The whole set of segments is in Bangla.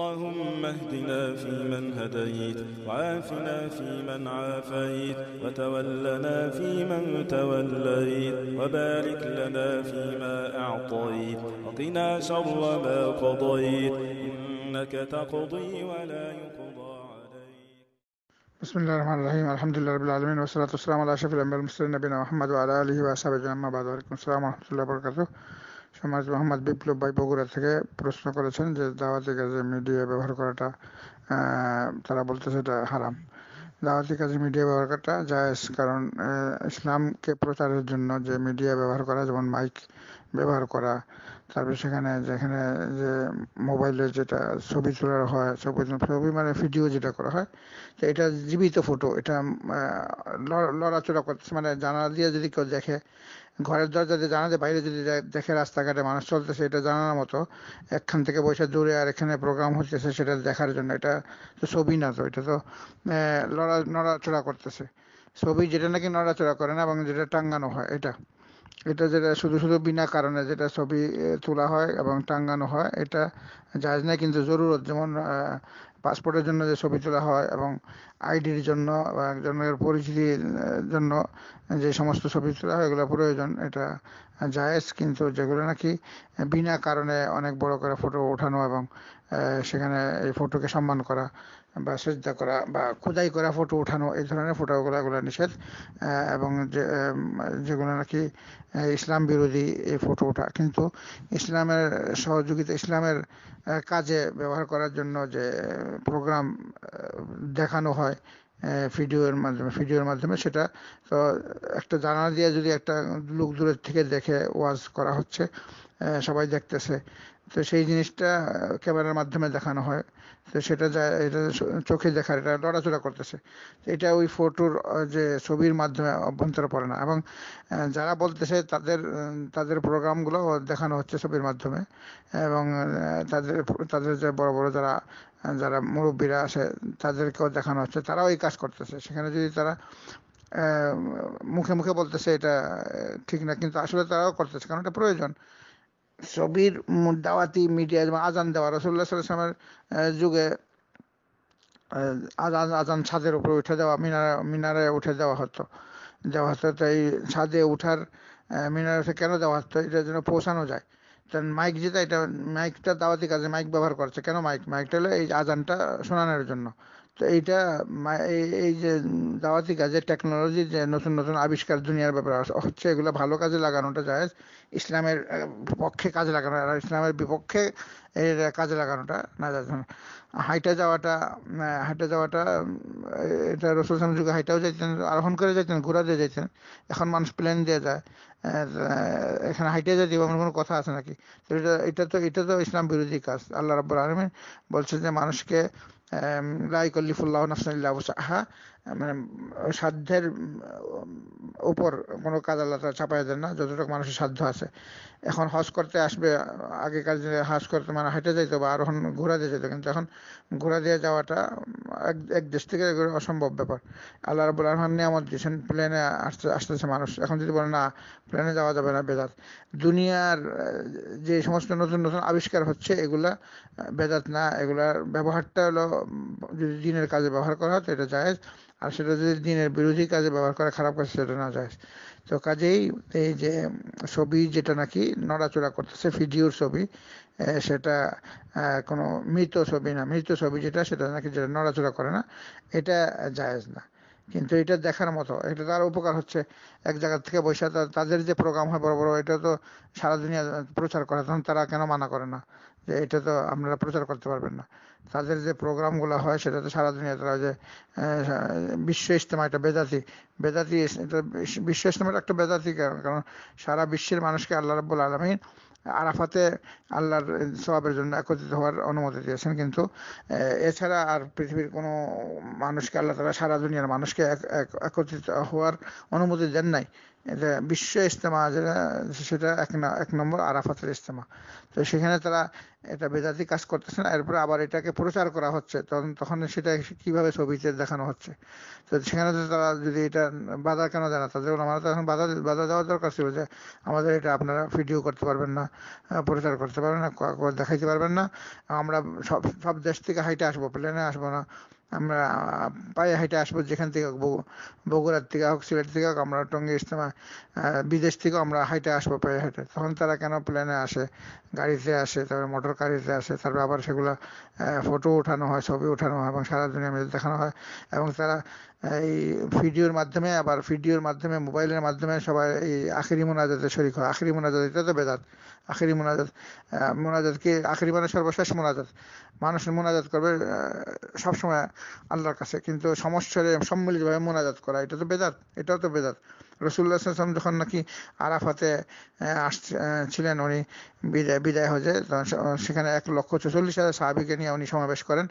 اللهم اهدنا فيمن هديت وعافنا فيمن عافيت وتولنا فيمن توليت وبارك لنا فيما أعطيت وقنا شر ما قضيت إنك تقضي ولا يقضى عليك بسم الله الرحمن الرحيم الحمد لله رب العالمين والصلاة والسلام على أشرف الأنبياء المرسلين نبينا محمد وعلى آله وأصحابه أجمعين أما بعد وعليكم السلام ورحمة الله وبركاته সমাজ মোহাম্মদ বিপ্লব ভাই বগুড়া থেকে প্রশ্ন করেছেন যে দাওয়াতি কাজে মিডিয়া ব্যবহার করাটা তারা বলতেছে এটা হারাম দাওয়াতি কাজে মিডিয়া ব্যবহার করাটা জায়েজ কারণ ইসলামকে প্রচারের জন্য যে মিডিয়া ব্যবহার করা যেমন মাইক ব্যবহার করা তারপর সেখানে যেখানে যে মোবাইলে যেটা ছবি তোলা হয় ছবি ছবি মানে ভিডিও যেটা করা হয় তো এটা জীবিত ফটো এটা লড়াচড়া করছে মানে জানালা দিয়ে যদি কেউ দেখে ঘরের দরজা দিয়ে জানাতে বাইরে যদি দেখে রাস্তাঘাটে মানুষ চলতেছে এটা জানালার মতো একখান থেকে বসে দূরে আর এখানে প্রোগ্রাম হচ্ছে সেটা দেখার জন্য এটা তো ছবি না তো এটা তো লড়া নড়াচড়া করতেছে ছবি যেটা নাকি নড়াচড়া করে না এবং যেটা টাঙ্গানো হয় এটা এটা যেটা শুধু শুধু বিনা কারণে যেটা ছবি তোলা হয় এবং টাঙ্গানো হয় এটা জায়েজ না কিন্তু জরুরত যেমন পাসপোর্টের জন্য যে ছবি তোলা হয় এবং আইডির জন্য বা একজনের পরিচিতির জন্য যে সমস্ত ছবি তোলা হয় এগুলো প্রয়োজন এটা জায়েজ কিন্তু যেগুলো নাকি বিনা কারণে অনেক বড় করে ফটো ওঠানো এবং সেখানে এই ফটোকে সম্মান করা বা শ্রদ্ধা করা বা খোদাই করা ফটো ওঠানো এই ধরনের ফটোগুলো এগুলো নিষেধ এবং যে যেগুলো নাকি ইসলাম বিরোধী এই ফটো ওঠা কিন্তু ইসলামের সহযোগিতা ইসলামের কাজে ব্যবহার করার জন্য যে প্রোগ্রাম দেখানো হয় ভিডিওর মাধ্যমে ভিডিওর মাধ্যমে সেটা তো একটা জানালা দিয়ে যদি একটা লোক দূরের থেকে দেখে ওয়াজ করা হচ্ছে সবাই দেখতেছে তো সেই জিনিসটা ক্যামেরার মাধ্যমে দেখানো হয় তো সেটা যা এটা চোখে দেখার এটা লড়াচড়া করতেছে এটা ওই ফটোর যে ছবির মাধ্যমে অভ্যন্তরে পড়ে না এবং যারা বলতেছে তাদের তাদের প্রোগ্রামগুলো দেখানো হচ্ছে ছবির মাধ্যমে এবং তাদের তাদের যে বড় বড় যারা যারা মুরব্বীরা আছে তাদেরকেও দেখানো হচ্ছে তারাও এই কাজ করতেছে সেখানে যদি তারা মুখে মুখে বলতেছে এটা ঠিক না কিন্তু আসলে তারাও করতেছে কারণ এটা প্রয়োজন সবির দাওয়াতি মিডিয়া যেমন আজান দেওয়া রসুল্লাহ সাল্লামের যুগে আজান আজান ছাদের উপরে উঠে দেওয়া মিনারে মিনারে উঠে দেওয়া হতো দেওয়া হতো তো এই ছাদে উঠার মিনারে কেন দেওয়া হতো এটা যেন পৌঁছানো যায় মাইক যেটা এটা মাইকটা দাওয়াতি কাজে মাইক ব্যবহার করছে কেন মাইক মাইকটা হলো এই আজানটা শোনানোর জন্য তো এইটা এই যে দাওয়াতি কাজে টেকনোলজি যে নতুন নতুন আবিষ্কার দুনিয়ার ব্যাপারে হচ্ছে এগুলো ভালো কাজে লাগানোটা যায় ইসলামের পক্ষে কাজে লাগানো আর ইসলামের বিপক্ষে কাজে লাগানোটা না যায় মানে হাইটা যাওয়াটা হাইটা যাওয়াটা এটা রসুল যুগে হাইটাও যাইতেন আরোহণ করে যাইতেন ঘোরা দিয়ে যাইতেন এখন মানুষ প্লেন দিয়ে যায় এখানে হাইটে যদি এমন কোনো কথা আছে নাকি এটা এটা তো এটা তো ইসলাম বিরোধী কাজ আল্লাহ রাব্বুল আলমিন বলছে যে মানুষকে লাইকল্লিফুল্লাহ নাফসাল্লাহ আহা মানে সাধ্যের উপর কোনো কাজ আল্লাহ চাপাই দেন না যতটুকু মানুষের সাধ্য আছে এখন হজ করতে আসবে আগেকার দিনে হজ করতে মানে হেঁটে যাইতো বা আর এখন ঘোরা দিয়ে যেত কিন্তু এখন ঘোরা দিয়ে যাওয়াটা এক এক দেশ থেকে অসম্ভব ব্যাপার আল্লাহ রবুল রহমান নিয়ামত দিয়েছেন প্লেনে আসতে আসতেছে মানুষ এখন যদি বলে না প্লেনে যাওয়া যাবে না বেদাত দুনিয়ার যে সমস্ত নতুন নতুন আবিষ্কার হচ্ছে এগুলা বেদাত না এগুলার ব্যবহারটা হলো যদি দিনের কাজে ব্যবহার করা হয় তো এটা জায়েজ আর সেটা যদি দিনের বিরোধী কাজে ব্যবহার করা খারাপ কাজ সেটা না যায় তো কাজেই এই যে ছবি যেটা নাকি নড়াচড়া করতেছে ভিডিওর ছবি সেটা কোনো মৃত ছবি না মৃত ছবি যেটা সেটা নাকি যেটা নড়াচড়া করে না এটা জায়েজ না কিন্তু এটা দেখার মতো এটা তার উপকার হচ্ছে এক জায়গা থেকে বসে তাদের যে প্রোগ্রাম হয় বড় বড় এটা তো সারা দুনিয়া প্রচার করে তখন তারা কেন মানা করে না যে এটা তো আপনারা প্রচার করতে পারবেন না তাদের যে প্রোগ্রামগুলো হয় সেটা তো সারা দুনিয়া তারা যে বিশ্ব ইজতেমা একটা বেদাতি বেদাতি এটা বিশ্ব ইজতেমাটা একটা বেদাতি কারণ সারা বিশ্বের মানুষকে আল্লাহ রাবুল আলমিন আরাফাতে আল্লাহর সবাবের জন্য একত্রিত হওয়ার অনুমতি দিয়েছেন কিন্তু এছাড়া আর পৃথিবীর কোনো মানুষকে আল্লাহ তারা সারা দুনিয়ার মানুষকে একত্রিত হওয়ার অনুমতি দেন নাই এটা বিশ্ব ইজতেমা যেটা সেটা এক এক নম্বর আরাফাতের ইজতেমা তো সেখানে তারা এটা বেদাতি কাজ করতেছে না এরপরে আবার এটাকে প্রচার করা হচ্ছে তখন তখন সেটা কিভাবে ছবিতে দেখানো হচ্ছে তো সেখানে তো তারা যদি এটা বাধা কেন জানা তাদের আমরা তখন বাধা বাধা দেওয়া দরকার ছিল যে আমাদের এটা আপনারা ভিডিও করতে পারবেন না প্রচার করতে পারবেন না দেখাইতে পারবেন না আমরা সব সব দেশ থেকে হাইটে আসবো প্লেনে আসবো না আমরা পায়ে হেঁটে আসবো যেখান থেকে বগুড়ার থেকে হোক সিলেট থেকে হোক আমরা টঙ্গী ইজতেমা বিদেশ থেকেও আমরা হাইটে আসবো পায়ে হেঁটে তখন তারা কেন প্লেনে আসে গাড়িতে আসে তারপরে মোটর গাড়িতে আসে তারপরে আবার সেগুলো ফটো ওঠানো হয় ছবি ওঠানো হয় এবং সারা দুনিয়া মিলে দেখানো হয় এবং তারা এই ভিডিওর মাধ্যমে আবার ভিডিওর মাধ্যমে মোবাইলের মাধ্যমে সবাই এই আখেরি মোনাজাতে শরিক হয় আখেরি মোনাজাত এটা তো বেদাত আখেরি মোনাজাত মোনাজাত কি আখেরি মানে সর্বশেষ মোনাজাত মানুষ মোনাজাত করবে সবসময় আল্লাহর কাছে কিন্তু সমস্যারে সম্মিলিতভাবে মোনাজাত করা এটা তো বেদাত এটাও তো বেদাত রসুল্লাহ সাল্লাম যখন নাকি আরাফাতে আসছিলেন উনি বিদায় বিদায় হজে সেখানে এক লক্ষ চল্লিশ হাজার সাহাবিকে নিয়ে উনি সমাবেশ করেন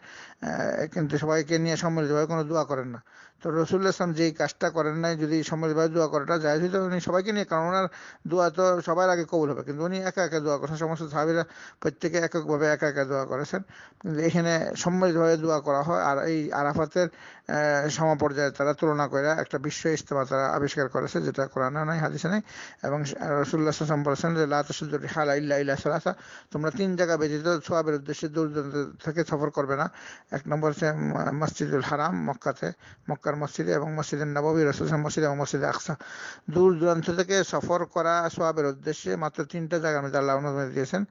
কিন্তু সবাইকে নিয়ে সম্মিলিতভাবে কোনো দোয়া করেন না তো রসুল্লাহ ইসলাম যে কাজটা করেন নাই যদি সমাজভাবে দোয়া করাটা যায় হইতো উনি সবাইকে নিয়ে কারণ ওনার দোয়া তো সবার আগে কবুল হবে কিন্তু উনি একা একা দোয়া করছেন সমস্ত সাহাবিরা প্রত্যেকে এককভাবে একা একা দোয়া করেছেন কিন্তু এখানে সম্মিলিতভাবে দোয়া করা হয় আর এই আরাফাতের সমপর্যায়ে তারা তুলনা করে একটা বিশ্ব ইজতেমা তারা আবিষ্কার করেছে যেটা কোরআনে নাই হাদিসে নাই এবং রসুল্লাহ ইসলাম বলেছেন যে লাতসুদ্দ রিহালা ইল্লা ইল্লা সালাসা তোমরা তিন জায়গা ব্যতীত সোয়াবের উদ্দেশ্যে দূর দূরান্ত থেকে সফর করবে না এক নম্বর হচ্ছে মসজিদুল হারাম মক্কাতে মক্কা মক্কার মসজিদে এবং মসজিদের নবাবী রসুলের মসজিদ এবং মসজিদে আকসা দূর দূরান্ত থেকে সফর করা সোয়াবের উদ্দেশ্যে মাত্র তিনটা জায়গা আমি আল্লাহ অনুমতি দিয়েছেন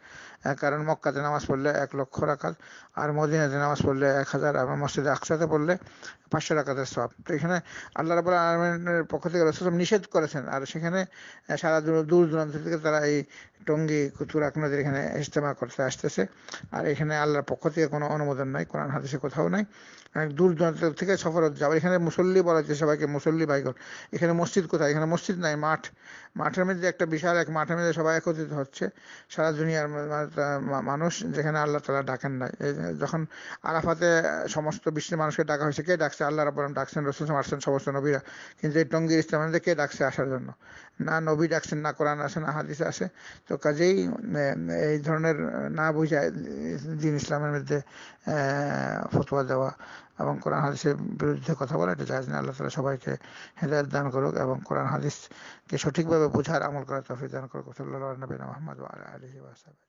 কারণ মক্কাতে নামাজ পড়লে এক লক্ষ রাখাত আর মদিনাতে নামাজ পড়লে এক হাজার এবং মসজিদে আকসাতে পড়লে পাঁচশো রাখাতের সব তো এখানে আল্লাহ রাবুল আলমিনের পক্ষ থেকে রসুল নিষেধ করেছেন আর সেখানে সারা দূর দূরান্ত থেকে তারা এই টঙ্গি কুতুরাক নদীর এখানে ইজতেমা করতে আসতেছে আর এখানে আল্লাহর পক্ষ থেকে কোনো অনুমোদন নাই কোরআন হাদিসে কোথাও নাই দূর দূরান্ত থেকে সফর যাবে এখানে মুসল্লি বলা হচ্ছে সবাইকে মুসল্লি ভাইগণ এখানে মসজিদ কোথায় এখানে মসজিদ নাই মাঠ মাঠের মধ্যে একটা বিশাল এক মাঠের মধ্যে সবাই একত্রিত হচ্ছে সারা দুনিয়ার মানুষ যেখানে আল্লাহ তালা ডাকেন নাই যখন আরাফাতে সমস্ত বিশ্বের মানুষকে ডাকা হয়েছে কে ডাকছে আল্লাহ রাবরম ডাকছেন রসুল আসছেন সমস্ত নবীরা কিন্তু এই টঙ্গির ইসলামের কে ডাকছে আসার জন্য না নবী ডাকছেন না কোরআন আসে না হাদিস আসে তো কাজেই এই ধরনের না বুঝায় দিন ইসলামের মধ্যে ফতোয়া দেওয়া এবং কোরআন হাদিসের বিরুদ্ধে কথা বলা এটা জাহাজ না আল্লাহ তালা সবাইকে হেদায়ত দান করুক এবং কোরআন হাদিসকে সঠিকভাবে বোঝার আমল করার তফিক দান করুক সাল্লাহ নবীন মোহাম্মদ আলহি ওয়াসাবি